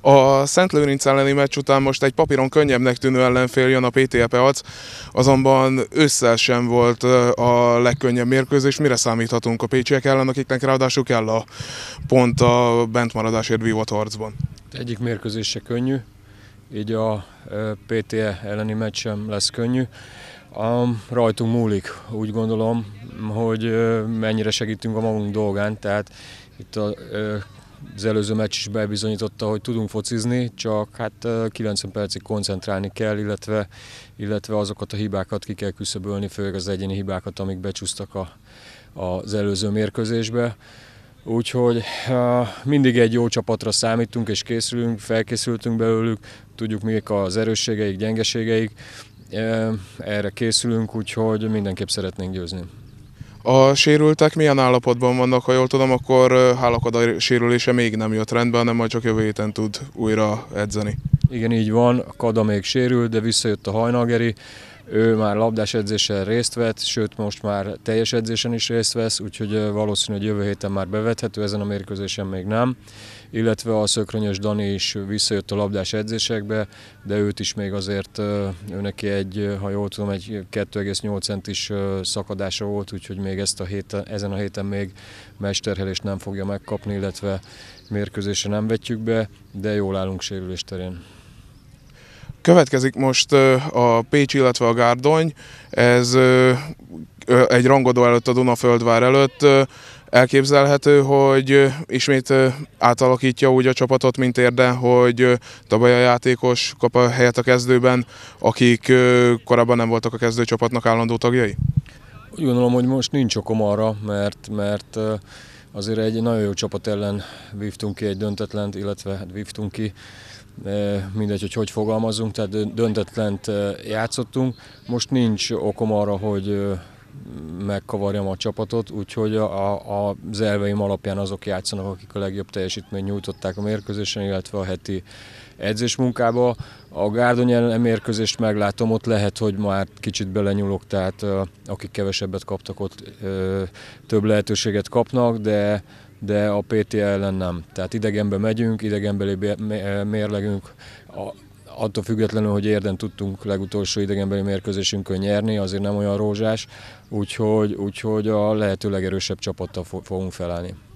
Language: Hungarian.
A Szent Lőrinc elleni meccs után most egy papíron könnyebbnek tűnő ellenfél jön a PTE e ac azonban ősszel sem volt a legkönnyebb mérkőzés. Mire számíthatunk a pécsiek ellen, akiknek ráadásul kell a pont a bentmaradásért vívott harcban? Egyik mérkőzés se könnyű, így a PTE elleni meccs sem lesz könnyű. A rajtunk múlik, úgy gondolom, hogy mennyire segítünk a magunk dolgán, tehát itt a az előző meccs is bebizonyította, hogy tudunk focizni, csak hát 90 percig koncentrálni kell, illetve, illetve azokat a hibákat ki kell küszöbölni, főleg az egyéni hibákat, amik becsúsztak a, az előző mérkőzésbe. Úgyhogy mindig egy jó csapatra számítunk és készülünk, felkészültünk belőlük, tudjuk még az erősségeik, gyengeségeik, erre készülünk, úgyhogy mindenképp szeretnénk győzni. A sérültek milyen állapotban vannak, ha jól tudom, akkor hálakadai sérülése még nem jött rendbe, hanem majd csak jövő héten tud újra edzeni. Igen, így van, Kada még sérült, de visszajött a hajnageri. Ő már labdás edzésen részt vett, sőt most már teljes edzésen is részt vesz, úgyhogy valószínű, hogy jövő héten már bevethető, ezen a mérkőzésen még nem. Illetve a Szökrönyös Dani is visszajött a labdás edzésekbe, de őt is még azért, ő neki egy, ha jól tudom, egy 2,8 centis szakadása volt, úgyhogy még ezt a héten, ezen a héten még mesterhelést nem fogja megkapni, illetve mérkőzésre nem vetjük be, de jól állunk sérülés terén. Következik most a Pécs, illetve a Gárdony. Ez egy rangadó előtt a Dunaföldvár előtt elképzelhető, hogy ismét átalakítja úgy a csapatot, mint érde, hogy Tabaja játékos kap a helyet a kezdőben, akik korábban nem voltak a kezdőcsapatnak állandó tagjai? Úgy gondolom, hogy most nincs okom arra, mert, mert azért egy nagyon jó csapat ellen vívtunk ki egy döntetlent, illetve hát vívtunk ki, e, mindegy, hogy hogy fogalmazunk, tehát döntetlent e, játszottunk. Most nincs okom arra, hogy e, megkavarjam a csapatot, úgyhogy a, a, az elveim alapján azok játszanak, akik a legjobb teljesítményt nyújtották a mérkőzésen, illetve a heti edzésmunkába. A Gárdony ellen mérkőzést meglátom, ott lehet, hogy már kicsit belenyúlok, tehát akik kevesebbet kaptak, ott ö, több lehetőséget kapnak, de de a PT ellen nem. Tehát idegenbe megyünk, idegenbeli mérlegünk, a attól függetlenül, hogy érden tudtunk legutolsó idegenbeli mérkőzésünkön nyerni, azért nem olyan rózsás, úgyhogy, úgyhogy a lehető legerősebb csapattal fogunk felállni.